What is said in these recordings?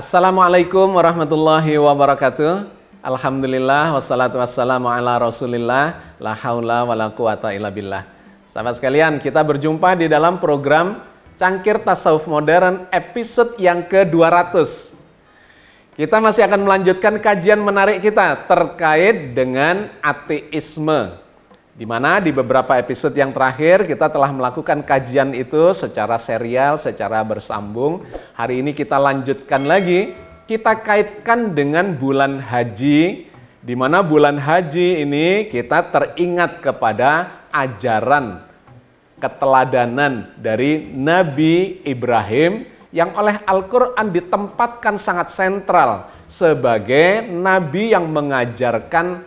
Assalamualaikum warahmatullahi wabarakatuh. Alhamdulillah wassalatu wassalamu ala Rasulillah. La haula wala quwata illa billah. Sahabat sekalian, kita berjumpa di dalam program Cangkir Tasawuf Modern episode yang ke-200. Kita masih akan melanjutkan kajian menarik kita terkait dengan ateisme. Di mana di beberapa episode yang terakhir kita telah melakukan kajian itu secara serial, secara bersambung. Hari ini kita lanjutkan lagi, kita kaitkan dengan bulan haji di mana bulan haji ini kita teringat kepada ajaran keteladanan dari Nabi Ibrahim yang oleh Al-Quran ditempatkan sangat sentral sebagai nabi yang mengajarkan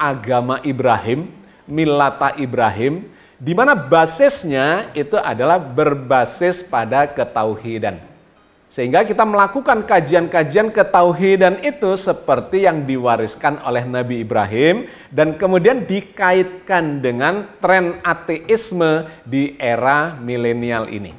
agama Ibrahim Milata Ibrahim, di mana basisnya itu adalah berbasis pada ketauhidan. Sehingga kita melakukan kajian-kajian ketauhidan itu seperti yang diwariskan oleh Nabi Ibrahim dan kemudian dikaitkan dengan tren ateisme di era milenial ini.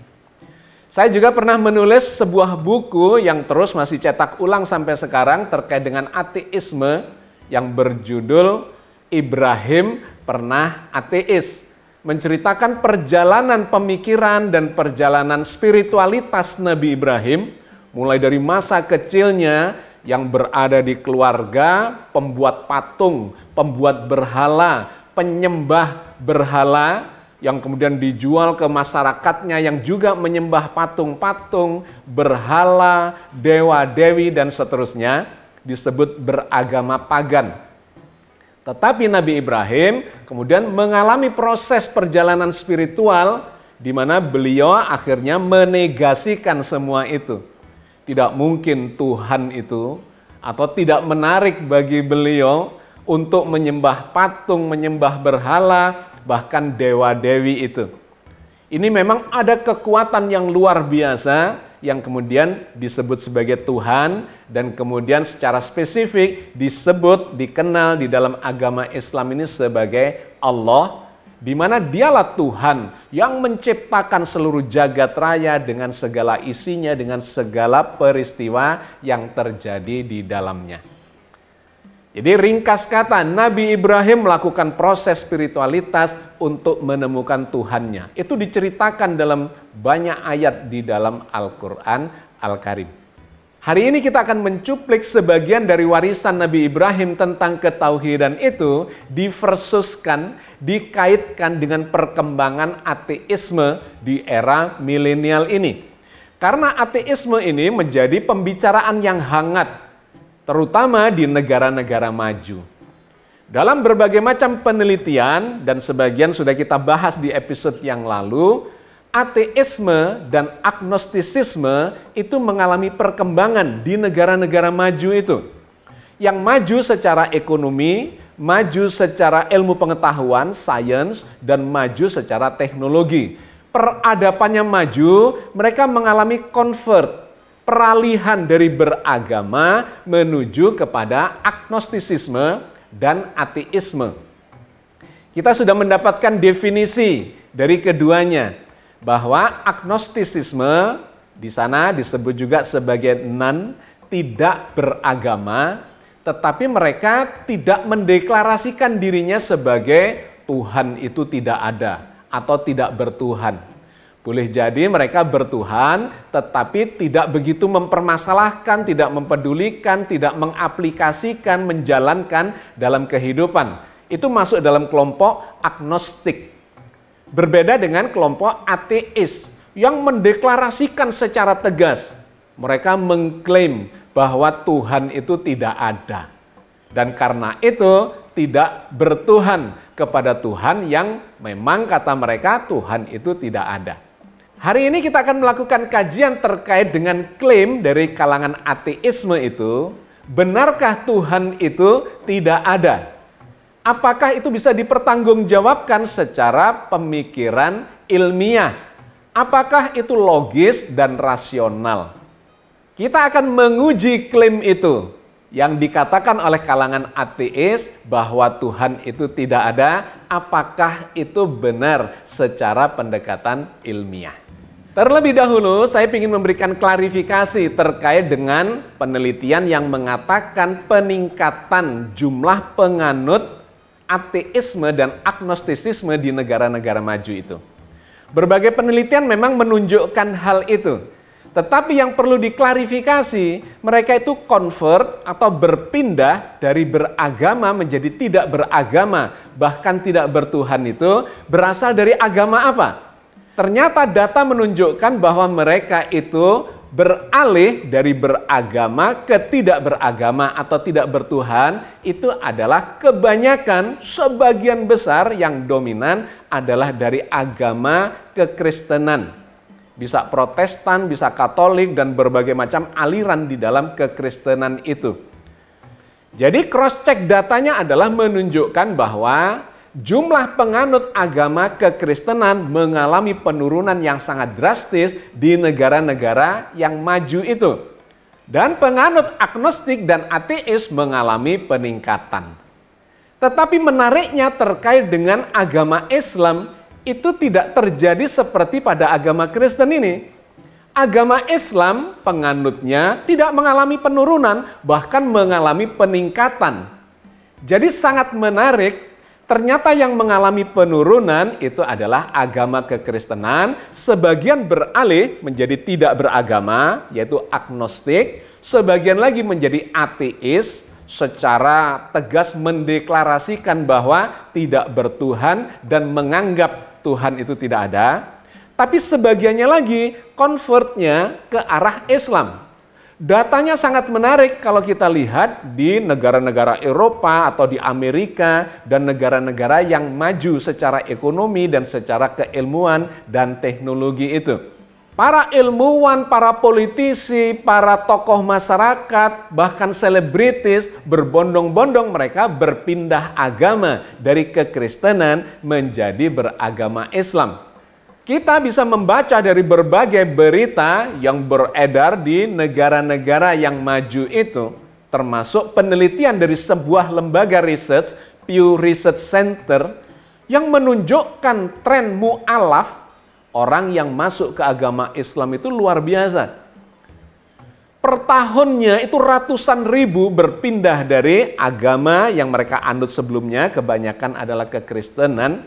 Saya juga pernah menulis sebuah buku yang terus masih cetak ulang sampai sekarang terkait dengan ateisme yang berjudul Ibrahim pernah ateis, menceritakan perjalanan pemikiran dan perjalanan spiritualitas Nabi Ibrahim, mulai dari masa kecilnya yang berada di keluarga, pembuat patung, pembuat berhala, penyembah berhala, yang kemudian dijual ke masyarakatnya yang juga menyembah patung-patung, berhala, dewa-dewi, dan seterusnya disebut beragama pagan tetapi Nabi Ibrahim kemudian mengalami proses perjalanan spiritual di mana beliau akhirnya menegasikan semua itu. Tidak mungkin Tuhan itu atau tidak menarik bagi beliau untuk menyembah patung, menyembah berhala, bahkan dewa-dewi itu. Ini memang ada kekuatan yang luar biasa yang kemudian disebut sebagai Tuhan dan kemudian secara spesifik disebut, dikenal di dalam agama Islam ini sebagai Allah di mana dialah Tuhan yang menciptakan seluruh jagat raya dengan segala isinya, dengan segala peristiwa yang terjadi di dalamnya. Jadi ringkas kata, Nabi Ibrahim melakukan proses spiritualitas untuk menemukan Tuhannya. Itu diceritakan dalam banyak ayat di dalam Al-Quran Al-Karim. Hari ini kita akan mencuplik sebagian dari warisan Nabi Ibrahim tentang ketauhidan itu diversuskan, dikaitkan dengan perkembangan ateisme di era milenial ini. Karena ateisme ini menjadi pembicaraan yang hangat terutama di negara-negara maju. Dalam berbagai macam penelitian, dan sebagian sudah kita bahas di episode yang lalu, ateisme dan agnostisisme itu mengalami perkembangan di negara-negara maju itu. Yang maju secara ekonomi, maju secara ilmu pengetahuan, sains, dan maju secara teknologi. Peradabannya maju, mereka mengalami convert peralihan dari beragama menuju kepada agnostisisme dan ateisme. Kita sudah mendapatkan definisi dari keduanya bahwa agnostisisme di sana disebut juga sebagai non tidak beragama tetapi mereka tidak mendeklarasikan dirinya sebagai Tuhan itu tidak ada atau tidak bertuhan. Boleh jadi mereka bertuhan, tetapi tidak begitu mempermasalahkan, tidak mempedulikan, tidak mengaplikasikan, menjalankan dalam kehidupan. Itu masuk dalam kelompok agnostik. Berbeda dengan kelompok ateis yang mendeklarasikan secara tegas. Mereka mengklaim bahwa Tuhan itu tidak ada. Dan karena itu tidak bertuhan kepada Tuhan yang memang kata mereka Tuhan itu tidak ada. Hari ini kita akan melakukan kajian terkait dengan klaim dari kalangan ateisme itu, benarkah Tuhan itu tidak ada? Apakah itu bisa dipertanggungjawabkan secara pemikiran ilmiah? Apakah itu logis dan rasional? Kita akan menguji klaim itu yang dikatakan oleh kalangan ateis bahwa Tuhan itu tidak ada, apakah itu benar secara pendekatan ilmiah? Terlebih dahulu, saya ingin memberikan klarifikasi terkait dengan penelitian yang mengatakan peningkatan jumlah penganut ateisme dan agnostisisme di negara-negara maju itu. Berbagai penelitian memang menunjukkan hal itu. Tetapi yang perlu diklarifikasi, mereka itu convert atau berpindah dari beragama menjadi tidak beragama, bahkan tidak bertuhan itu berasal dari agama apa? Ternyata data menunjukkan bahwa mereka itu beralih dari beragama ke tidak beragama atau tidak bertuhan itu adalah kebanyakan sebagian besar yang dominan adalah dari agama kekristenan. Bisa Protestan, bisa Katolik dan berbagai macam aliran di dalam kekristenan itu. Jadi cross check datanya adalah menunjukkan bahwa jumlah penganut agama kekristenan mengalami penurunan yang sangat drastis di negara-negara yang maju itu. Dan penganut agnostik dan ateis mengalami peningkatan. Tetapi menariknya terkait dengan agama Islam itu tidak terjadi seperti pada agama Kristen ini. Agama Islam penganutnya tidak mengalami penurunan bahkan mengalami peningkatan. Jadi sangat menarik Ternyata yang mengalami penurunan itu adalah agama kekristenan, sebagian beralih menjadi tidak beragama, yaitu agnostik, sebagian lagi menjadi ateis, secara tegas mendeklarasikan bahwa tidak bertuhan dan menganggap Tuhan itu tidak ada. Tapi sebagiannya lagi convertnya ke arah Islam. Datanya sangat menarik kalau kita lihat di negara-negara Eropa atau di Amerika dan negara-negara yang maju secara ekonomi dan secara keilmuan dan teknologi itu. Para ilmuwan, para politisi, para tokoh masyarakat, bahkan selebritis berbondong-bondong mereka berpindah agama dari kekristenan menjadi beragama Islam kita bisa membaca dari berbagai berita yang beredar di negara-negara yang maju itu, termasuk penelitian dari sebuah lembaga research, Pew Research Center, yang menunjukkan tren mu'alaf, orang yang masuk ke agama Islam itu luar biasa. Pertahunnya itu ratusan ribu berpindah dari agama yang mereka anut sebelumnya, kebanyakan adalah kekristenan,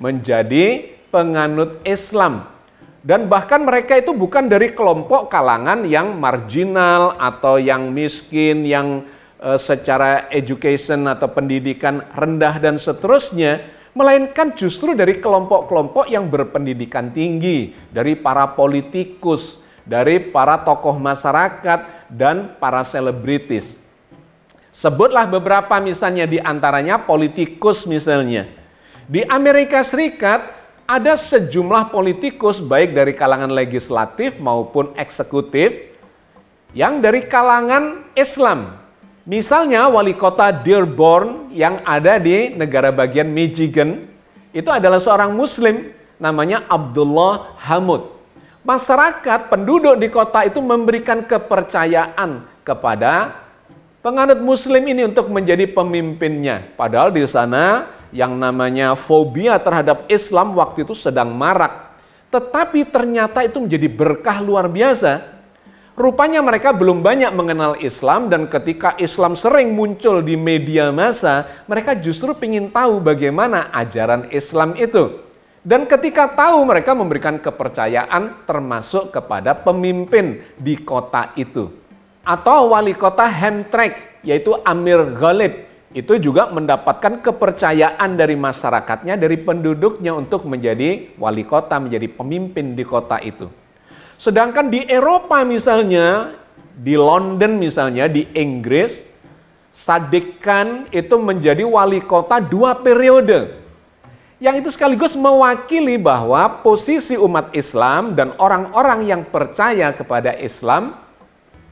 menjadi penganut Islam. Dan bahkan mereka itu bukan dari kelompok kalangan yang marginal atau yang miskin, yang eh, secara education atau pendidikan rendah dan seterusnya, melainkan justru dari kelompok-kelompok yang berpendidikan tinggi, dari para politikus, dari para tokoh masyarakat dan para selebritis. Sebutlah beberapa misalnya di antaranya politikus misalnya. Di Amerika Serikat ada sejumlah politikus baik dari kalangan legislatif maupun eksekutif yang dari kalangan Islam. Misalnya wali kota Dearborn yang ada di negara bagian Michigan itu adalah seorang muslim namanya Abdullah Hamud. Masyarakat penduduk di kota itu memberikan kepercayaan kepada penganut muslim ini untuk menjadi pemimpinnya. Padahal di sana yang namanya fobia terhadap Islam waktu itu sedang marak. Tetapi ternyata itu menjadi berkah luar biasa. Rupanya mereka belum banyak mengenal Islam dan ketika Islam sering muncul di media massa, mereka justru ingin tahu bagaimana ajaran Islam itu. Dan ketika tahu mereka memberikan kepercayaan termasuk kepada pemimpin di kota itu. Atau wali kota Hemtrek yaitu Amir Ghalib itu juga mendapatkan kepercayaan dari masyarakatnya, dari penduduknya untuk menjadi wali kota, menjadi pemimpin di kota itu. Sedangkan di Eropa misalnya, di London misalnya, di Inggris, Sadekan itu menjadi wali kota dua periode. Yang itu sekaligus mewakili bahwa posisi umat Islam dan orang-orang yang percaya kepada Islam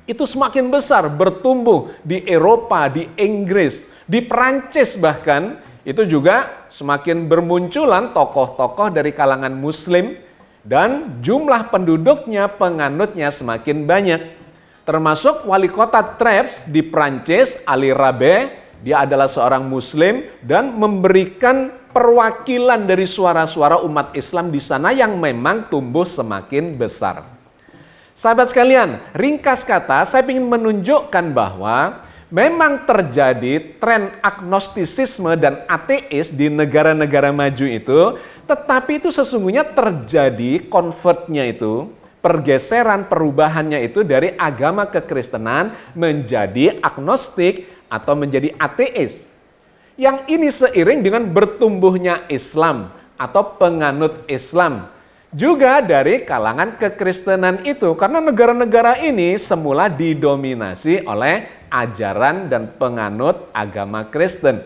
itu semakin besar bertumbuh di Eropa, di Inggris, di Perancis bahkan itu juga semakin bermunculan tokoh-tokoh dari kalangan muslim dan jumlah penduduknya penganutnya semakin banyak. Termasuk wali kota Treves di Perancis, Ali Rabe, dia adalah seorang muslim dan memberikan perwakilan dari suara-suara umat Islam di sana yang memang tumbuh semakin besar. Sahabat sekalian, ringkas kata saya ingin menunjukkan bahwa memang terjadi tren agnostisisme dan ateis di negara-negara maju itu, tetapi itu sesungguhnya terjadi convertnya itu, pergeseran perubahannya itu dari agama kekristenan menjadi agnostik atau menjadi ateis. Yang ini seiring dengan bertumbuhnya Islam atau penganut Islam juga dari kalangan kekristenan itu karena negara-negara ini semula didominasi oleh ajaran dan penganut agama Kristen.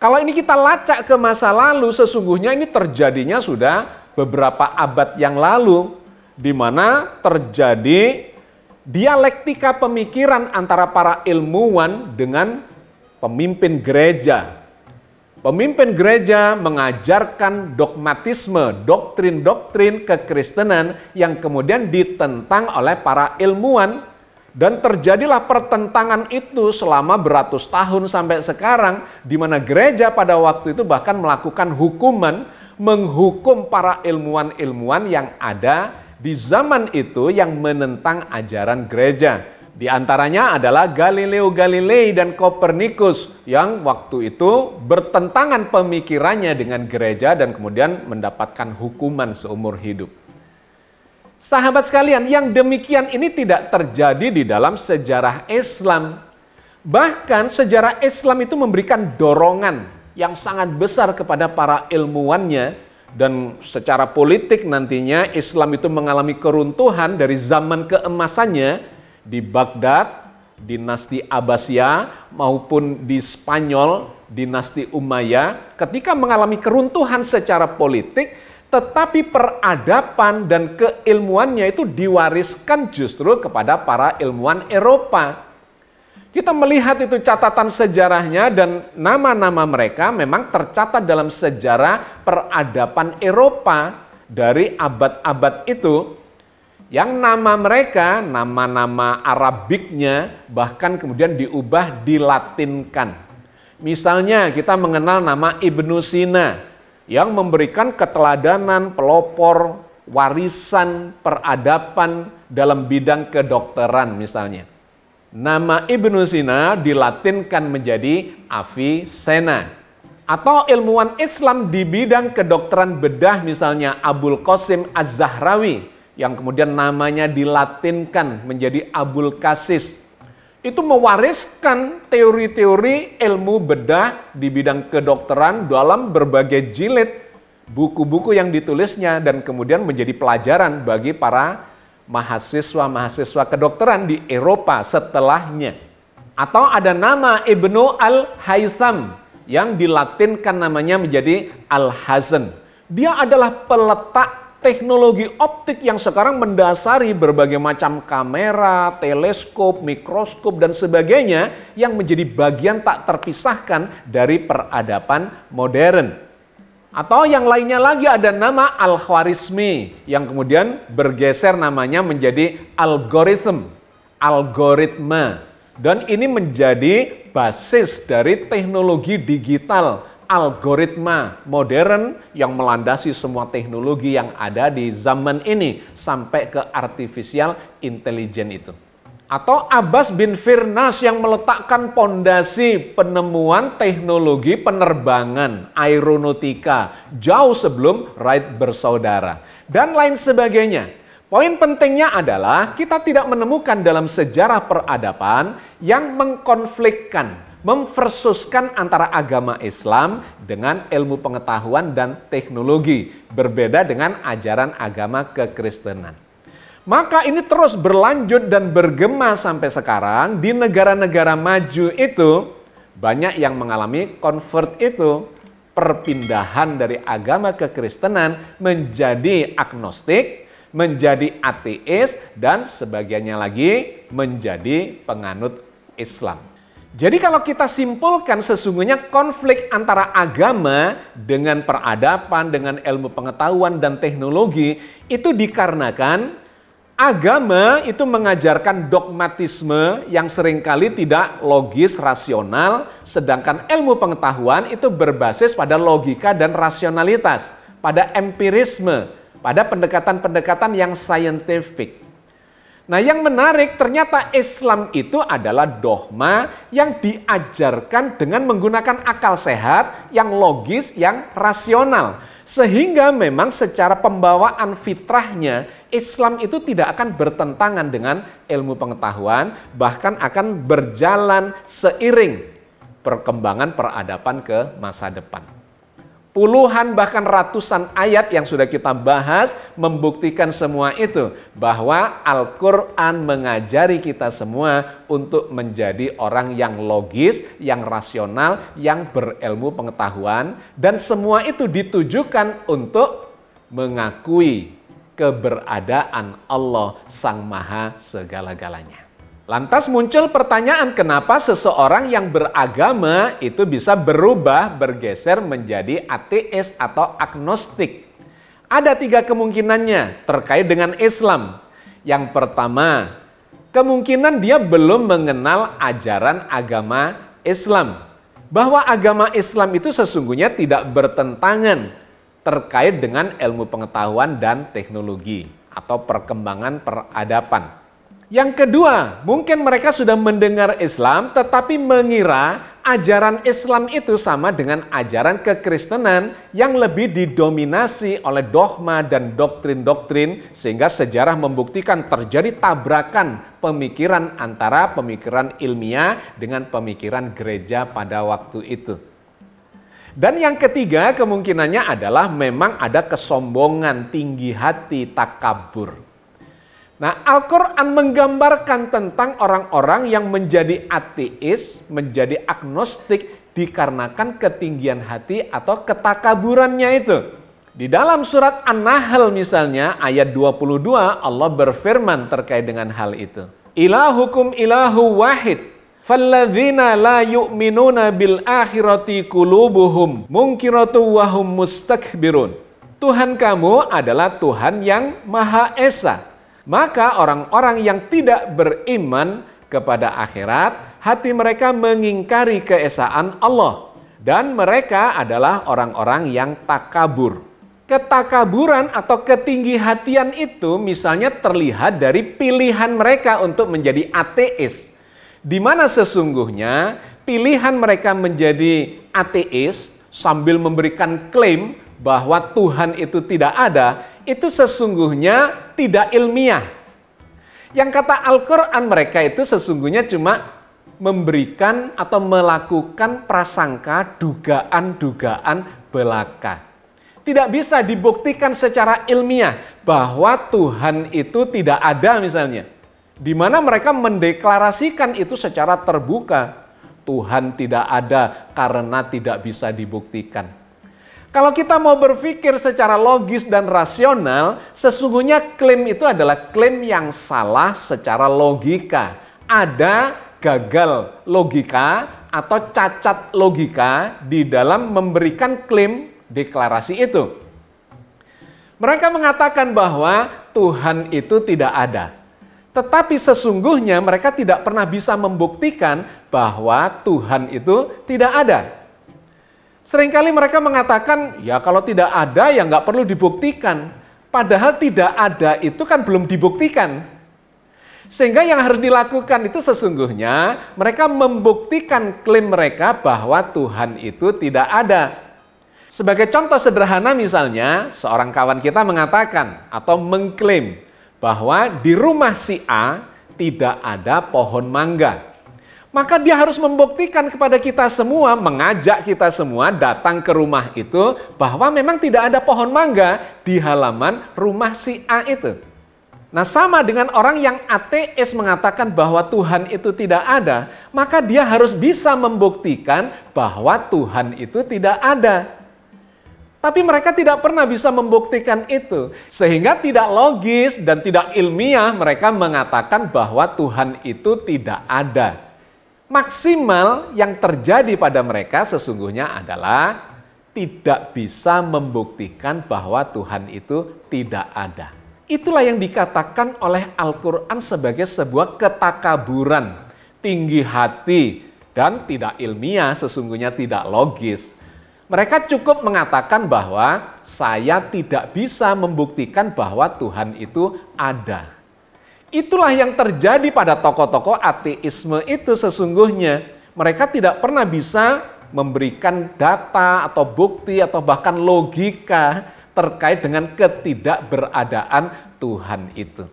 Kalau ini kita lacak ke masa lalu, sesungguhnya ini terjadinya sudah beberapa abad yang lalu di mana terjadi dialektika pemikiran antara para ilmuwan dengan pemimpin gereja Pemimpin gereja mengajarkan dogmatisme, doktrin-doktrin kekristenan yang kemudian ditentang oleh para ilmuwan dan terjadilah pertentangan itu selama beratus tahun sampai sekarang di mana gereja pada waktu itu bahkan melakukan hukuman menghukum para ilmuwan-ilmuwan yang ada di zaman itu yang menentang ajaran gereja. Di antaranya adalah Galileo Galilei dan Kopernikus yang waktu itu bertentangan pemikirannya dengan gereja dan kemudian mendapatkan hukuman seumur hidup. Sahabat sekalian, yang demikian ini tidak terjadi di dalam sejarah Islam. Bahkan sejarah Islam itu memberikan dorongan yang sangat besar kepada para ilmuwannya dan secara politik nantinya Islam itu mengalami keruntuhan dari zaman keemasannya di Baghdad, dinasti Abbasiyah maupun di Spanyol, dinasti Umayyah, ketika mengalami keruntuhan secara politik, tetapi peradaban dan keilmuannya itu diwariskan justru kepada para ilmuwan Eropa. Kita melihat itu catatan sejarahnya dan nama-nama mereka memang tercatat dalam sejarah peradaban Eropa dari abad-abad itu yang nama mereka, nama-nama Arabiknya bahkan kemudian diubah dilatinkan. Misalnya kita mengenal nama Ibnu Sina yang memberikan keteladanan, pelopor, warisan, peradaban dalam bidang kedokteran misalnya. Nama Ibnu Sina dilatinkan menjadi Avicenna. Atau ilmuwan Islam di bidang kedokteran bedah misalnya Abul Qasim Az-Zahrawi yang kemudian namanya dilatinkan menjadi Abul Kasis. Itu mewariskan teori-teori ilmu bedah di bidang kedokteran dalam berbagai jilid buku-buku yang ditulisnya dan kemudian menjadi pelajaran bagi para mahasiswa-mahasiswa kedokteran di Eropa setelahnya. Atau ada nama Ibnu al Haytham yang dilatinkan namanya menjadi al hazen Dia adalah peletak teknologi optik yang sekarang mendasari berbagai macam kamera, teleskop, mikroskop, dan sebagainya yang menjadi bagian tak terpisahkan dari peradaban modern. Atau yang lainnya lagi ada nama Al-Khwarizmi yang kemudian bergeser namanya menjadi algoritm, algoritma. Dan ini menjadi basis dari teknologi digital algoritma modern yang melandasi semua teknologi yang ada di zaman ini sampai ke artificial intelligence itu. Atau Abbas bin Firnas yang meletakkan pondasi penemuan teknologi penerbangan aeronautika jauh sebelum Wright bersaudara dan lain sebagainya. Poin pentingnya adalah kita tidak menemukan dalam sejarah peradaban yang mengkonflikkan memversuskan antara agama Islam dengan ilmu pengetahuan dan teknologi, berbeda dengan ajaran agama kekristenan. Maka ini terus berlanjut dan bergema sampai sekarang di negara-negara maju itu banyak yang mengalami convert itu perpindahan dari agama kekristenan menjadi agnostik, menjadi ateis, dan sebagiannya lagi menjadi penganut Islam. Jadi kalau kita simpulkan sesungguhnya konflik antara agama dengan peradaban, dengan ilmu pengetahuan dan teknologi itu dikarenakan agama itu mengajarkan dogmatisme yang seringkali tidak logis, rasional, sedangkan ilmu pengetahuan itu berbasis pada logika dan rasionalitas, pada empirisme, pada pendekatan-pendekatan yang saintifik. Nah yang menarik ternyata Islam itu adalah dogma yang diajarkan dengan menggunakan akal sehat yang logis, yang rasional. Sehingga memang secara pembawaan fitrahnya Islam itu tidak akan bertentangan dengan ilmu pengetahuan bahkan akan berjalan seiring perkembangan peradaban ke masa depan puluhan bahkan ratusan ayat yang sudah kita bahas membuktikan semua itu bahwa Al-Qur'an mengajari kita semua untuk menjadi orang yang logis, yang rasional, yang berilmu pengetahuan dan semua itu ditujukan untuk mengakui keberadaan Allah Sang Maha segala-galanya. Lantas muncul pertanyaan kenapa seseorang yang beragama itu bisa berubah bergeser menjadi ATS atau agnostik. Ada tiga kemungkinannya terkait dengan Islam. Yang pertama, kemungkinan dia belum mengenal ajaran agama Islam. Bahwa agama Islam itu sesungguhnya tidak bertentangan terkait dengan ilmu pengetahuan dan teknologi atau perkembangan peradaban. Yang kedua, mungkin mereka sudah mendengar Islam tetapi mengira ajaran Islam itu sama dengan ajaran kekristenan yang lebih didominasi oleh dogma dan doktrin-doktrin sehingga sejarah membuktikan terjadi tabrakan pemikiran antara pemikiran ilmiah dengan pemikiran gereja pada waktu itu. Dan yang ketiga kemungkinannya adalah memang ada kesombongan, tinggi hati, takabur. Nah, Al-Quran menggambarkan tentang orang-orang yang menjadi ateis, menjadi agnostik dikarenakan ketinggian hati atau ketakaburannya itu. Di dalam surat An-Nahl misalnya ayat 22 Allah berfirman terkait dengan hal itu. Ilahukum ilahu wahid. Falladzina la yu'minuna bil akhirati kulubuhum mungkiratu wahum mustakbirun. Tuhan kamu adalah Tuhan yang Maha Esa maka orang-orang yang tidak beriman kepada akhirat, hati mereka mengingkari keesaan Allah. Dan mereka adalah orang-orang yang takabur. Ketakaburan atau ketinggi hatian itu misalnya terlihat dari pilihan mereka untuk menjadi ateis. Di mana sesungguhnya pilihan mereka menjadi ateis sambil memberikan klaim bahwa Tuhan itu tidak ada, itu sesungguhnya tidak ilmiah. Yang kata Al-Quran mereka itu sesungguhnya cuma memberikan atau melakukan prasangka, dugaan-dugaan belaka. Tidak bisa dibuktikan secara ilmiah bahwa Tuhan itu tidak ada misalnya. Di mana mereka mendeklarasikan itu secara terbuka. Tuhan tidak ada karena tidak bisa dibuktikan. Kalau kita mau berpikir secara logis dan rasional, sesungguhnya klaim itu adalah klaim yang salah secara logika. Ada gagal logika atau cacat logika di dalam memberikan klaim deklarasi itu. Mereka mengatakan bahwa Tuhan itu tidak ada. Tetapi sesungguhnya mereka tidak pernah bisa membuktikan bahwa Tuhan itu tidak ada. Seringkali mereka mengatakan, ya kalau tidak ada ya nggak perlu dibuktikan. Padahal tidak ada itu kan belum dibuktikan. Sehingga yang harus dilakukan itu sesungguhnya mereka membuktikan klaim mereka bahwa Tuhan itu tidak ada. Sebagai contoh sederhana misalnya, seorang kawan kita mengatakan atau mengklaim bahwa di rumah si A tidak ada pohon mangga. Maka dia harus membuktikan kepada kita semua, mengajak kita semua datang ke rumah itu bahwa memang tidak ada pohon mangga di halaman rumah si A itu. Nah, sama dengan orang yang ateis mengatakan bahwa Tuhan itu tidak ada, maka dia harus bisa membuktikan bahwa Tuhan itu tidak ada. Tapi mereka tidak pernah bisa membuktikan itu, sehingga tidak logis dan tidak ilmiah mereka mengatakan bahwa Tuhan itu tidak ada. Maksimal yang terjadi pada mereka sesungguhnya adalah tidak bisa membuktikan bahwa Tuhan itu tidak ada. Itulah yang dikatakan oleh Al-Quran sebagai sebuah ketakaburan, tinggi hati, dan tidak ilmiah, sesungguhnya tidak logis. Mereka cukup mengatakan bahwa saya tidak bisa membuktikan bahwa Tuhan itu ada. Itulah yang terjadi pada tokoh-tokoh ateisme itu sesungguhnya. Mereka tidak pernah bisa memberikan data atau bukti atau bahkan logika terkait dengan ketidakberadaan Tuhan itu.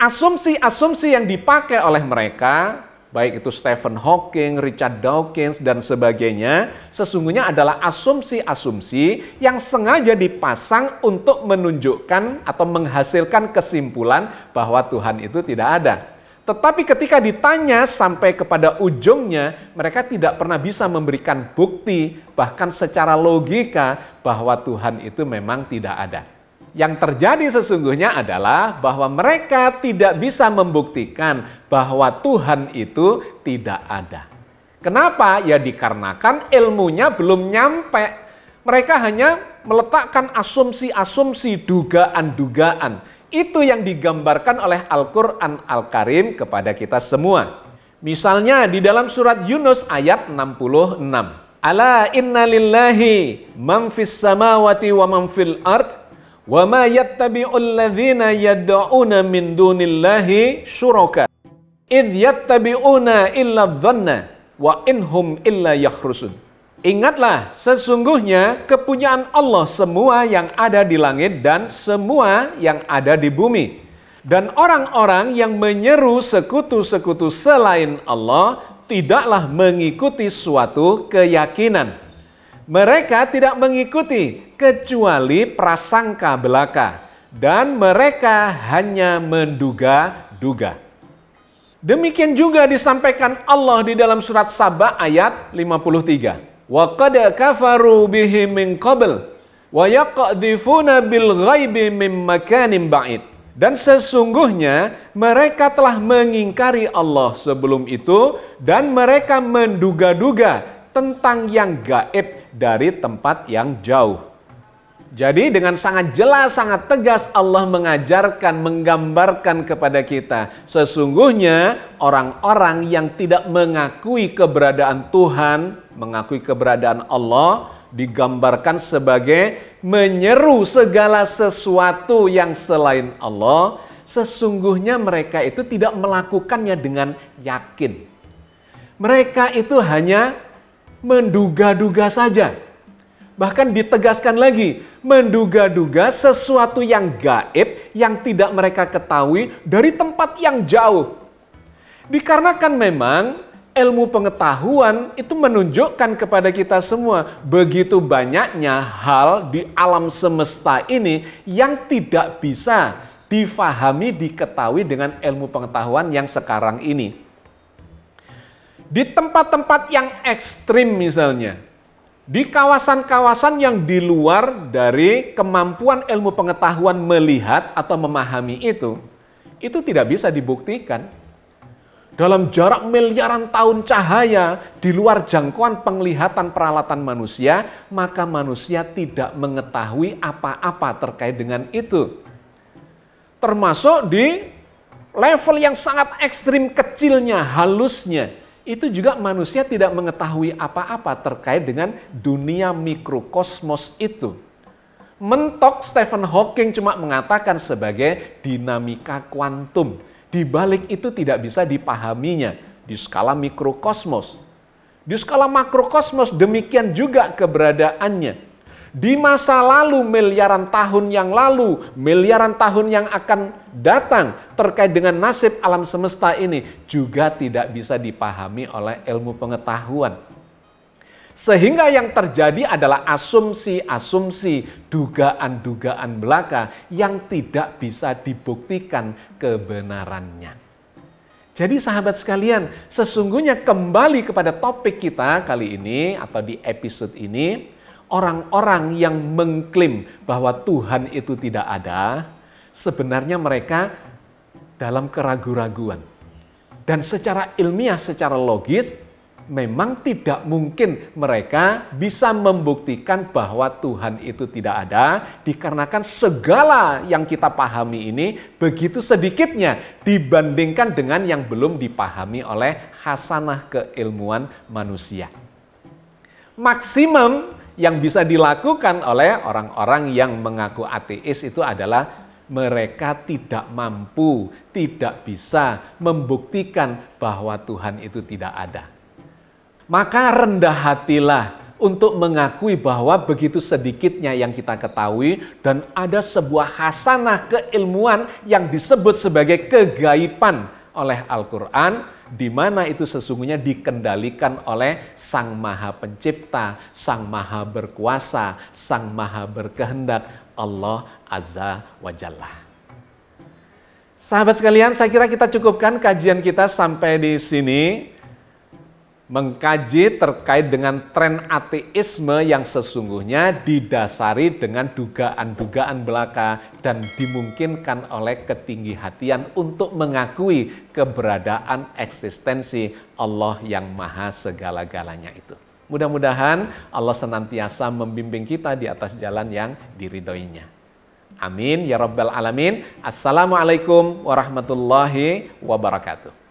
Asumsi-asumsi yang dipakai oleh mereka baik itu Stephen Hawking, Richard Dawkins, dan sebagainya, sesungguhnya adalah asumsi-asumsi yang sengaja dipasang untuk menunjukkan atau menghasilkan kesimpulan bahwa Tuhan itu tidak ada. Tetapi ketika ditanya sampai kepada ujungnya, mereka tidak pernah bisa memberikan bukti, bahkan secara logika, bahwa Tuhan itu memang tidak ada. Yang terjadi sesungguhnya adalah bahwa mereka tidak bisa membuktikan bahwa Tuhan itu tidak ada. Kenapa? Ya dikarenakan ilmunya belum nyampe. Mereka hanya meletakkan asumsi-asumsi dugaan-dugaan. Itu yang digambarkan oleh Al-Quran Al-Karim kepada kita semua. Misalnya di dalam surat Yunus ayat 66. Ala inna lillahi man fis samawati wa man fil Wa ma yattabi'ul ladzina yad'una min dunillahi syuraka. Id yattabi'una illa dhanna wa inhum illa yakhrusun. Ingatlah, sesungguhnya kepunyaan Allah semua yang ada di langit dan semua yang ada di bumi. Dan orang-orang yang menyeru sekutu-sekutu selain Allah tidaklah mengikuti suatu keyakinan mereka tidak mengikuti kecuali prasangka belaka dan mereka hanya menduga-duga. Demikian juga disampaikan Allah di dalam surat Saba ayat 53. Wa qad kafaru bihi min qabl wa yaqdhifuna bil ghaibi min Dan sesungguhnya mereka telah mengingkari Allah sebelum itu dan mereka menduga-duga tentang yang gaib dari tempat yang jauh. Jadi dengan sangat jelas, sangat tegas Allah mengajarkan, menggambarkan kepada kita. Sesungguhnya orang-orang yang tidak mengakui keberadaan Tuhan, mengakui keberadaan Allah, digambarkan sebagai menyeru segala sesuatu yang selain Allah, sesungguhnya mereka itu tidak melakukannya dengan yakin. Mereka itu hanya menduga-duga saja. Bahkan ditegaskan lagi, menduga-duga sesuatu yang gaib yang tidak mereka ketahui dari tempat yang jauh. Dikarenakan memang ilmu pengetahuan itu menunjukkan kepada kita semua begitu banyaknya hal di alam semesta ini yang tidak bisa difahami, diketahui dengan ilmu pengetahuan yang sekarang ini di tempat-tempat yang ekstrim misalnya, di kawasan-kawasan yang di luar dari kemampuan ilmu pengetahuan melihat atau memahami itu, itu tidak bisa dibuktikan. Dalam jarak miliaran tahun cahaya, di luar jangkauan penglihatan peralatan manusia, maka manusia tidak mengetahui apa-apa terkait dengan itu. Termasuk di level yang sangat ekstrim kecilnya, halusnya, itu juga manusia tidak mengetahui apa-apa terkait dengan dunia mikrokosmos itu. Mentok Stephen Hawking cuma mengatakan sebagai dinamika kuantum. Di balik itu tidak bisa dipahaminya di skala mikrokosmos. Di skala makrokosmos demikian juga keberadaannya. Di masa lalu, miliaran tahun yang lalu, miliaran tahun yang akan datang terkait dengan nasib alam semesta ini juga tidak bisa dipahami oleh ilmu pengetahuan. Sehingga yang terjadi adalah asumsi-asumsi, dugaan-dugaan belaka yang tidak bisa dibuktikan kebenarannya. Jadi sahabat sekalian, sesungguhnya kembali kepada topik kita kali ini atau di episode ini, orang-orang yang mengklaim bahwa Tuhan itu tidak ada, sebenarnya mereka dalam keraguan-raguan. Dan secara ilmiah, secara logis, memang tidak mungkin mereka bisa membuktikan bahwa Tuhan itu tidak ada dikarenakan segala yang kita pahami ini begitu sedikitnya dibandingkan dengan yang belum dipahami oleh hasanah keilmuan manusia. Maksimum yang bisa dilakukan oleh orang-orang yang mengaku ateis itu adalah mereka tidak mampu, tidak bisa membuktikan bahwa Tuhan itu tidak ada. Maka rendah hatilah untuk mengakui bahwa begitu sedikitnya yang kita ketahui dan ada sebuah hasanah keilmuan yang disebut sebagai kegaiban oleh Al-Quran di mana itu sesungguhnya dikendalikan oleh Sang Maha Pencipta, Sang Maha Berkuasa, Sang Maha Berkehendak, Allah Azza wa Jalla. Sahabat sekalian, saya kira kita cukupkan kajian kita sampai di sini mengkaji terkait dengan tren ateisme yang sesungguhnya didasari dengan dugaan-dugaan belaka dan dimungkinkan oleh ketinggi hatian untuk mengakui keberadaan eksistensi Allah yang maha segala-galanya itu. Mudah-mudahan Allah senantiasa membimbing kita di atas jalan yang diridhoinya. Amin ya rabbal alamin. Assalamualaikum warahmatullahi wabarakatuh.